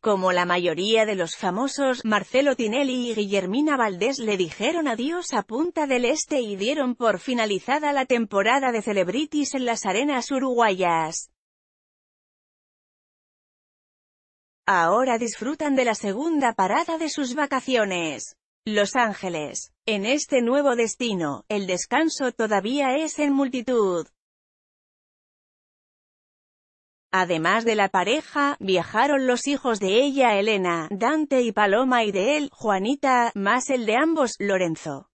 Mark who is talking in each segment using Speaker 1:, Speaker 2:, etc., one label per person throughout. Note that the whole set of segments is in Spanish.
Speaker 1: Como la mayoría de los famosos, Marcelo Tinelli y Guillermina Valdés le dijeron adiós a Punta del Este y dieron por finalizada la temporada de Celebrities en las arenas uruguayas. Ahora disfrutan de la segunda parada de sus vacaciones. Los Ángeles. En este nuevo destino, el descanso todavía es en multitud. Además de la pareja, viajaron los hijos de ella Elena, Dante y Paloma y de él, Juanita, más el de ambos, Lorenzo.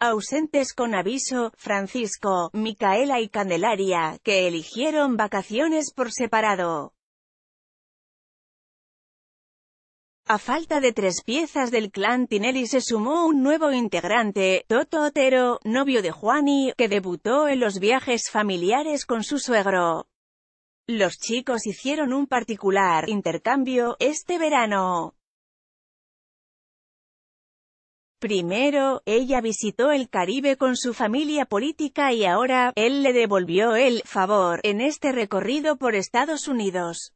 Speaker 1: Ausentes con aviso, Francisco, Micaela y Candelaria, que eligieron vacaciones por separado. A falta de tres piezas del clan Tinelli se sumó un nuevo integrante, Toto Otero, novio de Juani, que debutó en los viajes familiares con su suegro. Los chicos hicieron un particular intercambio este verano. Primero, ella visitó el Caribe con su familia política y ahora, él le devolvió el favor en este recorrido por Estados Unidos.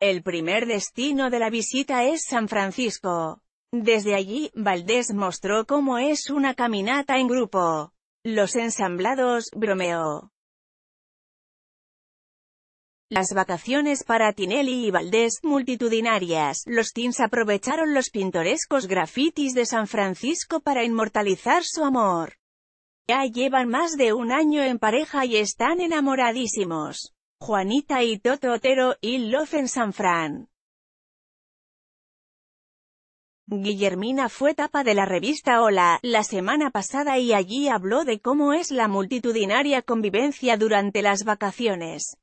Speaker 1: El primer destino de la visita es San Francisco. Desde allí, Valdés mostró cómo es una caminata en grupo. Los ensamblados, bromeó. Las vacaciones para Tinelli y Valdés, multitudinarias, los teens aprovecharon los pintorescos grafitis de San Francisco para inmortalizar su amor. Ya llevan más de un año en pareja y están enamoradísimos. Juanita y Toto Otero, y Love en San Fran. Guillermina fue tapa de la revista Hola, la semana pasada y allí habló de cómo es la multitudinaria convivencia durante las vacaciones.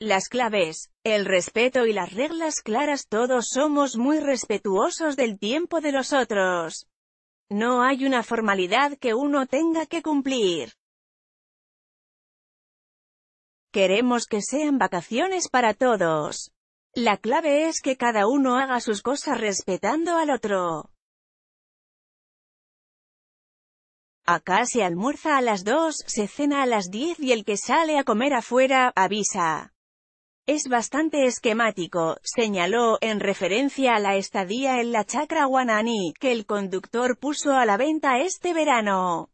Speaker 1: Las claves, el respeto y las reglas claras todos somos muy respetuosos del tiempo de los otros. No hay una formalidad que uno tenga que cumplir. Queremos que sean vacaciones para todos. La clave es que cada uno haga sus cosas respetando al otro. Acá se almuerza a las 2, se cena a las 10 y el que sale a comer afuera, avisa. Es bastante esquemático, señaló, en referencia a la estadía en la chacra guananí, que el conductor puso a la venta este verano.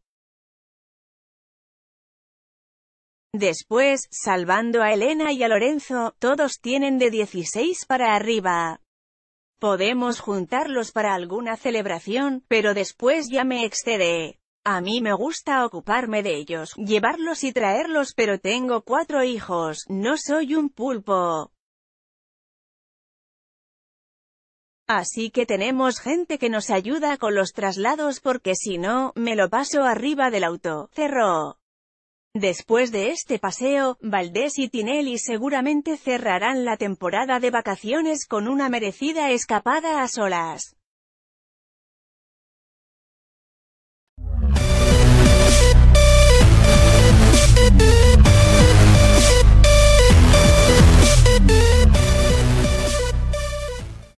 Speaker 1: Después, salvando a Elena y a Lorenzo, todos tienen de 16 para arriba. Podemos juntarlos para alguna celebración, pero después ya me excede. A mí me gusta ocuparme de ellos, llevarlos y traerlos pero tengo cuatro hijos, no soy un pulpo. Así que tenemos gente que nos ayuda con los traslados porque si no, me lo paso arriba del auto. Cerró. Después de este paseo, Valdés y Tinelli seguramente cerrarán la temporada de vacaciones con una merecida escapada a solas. Thank you.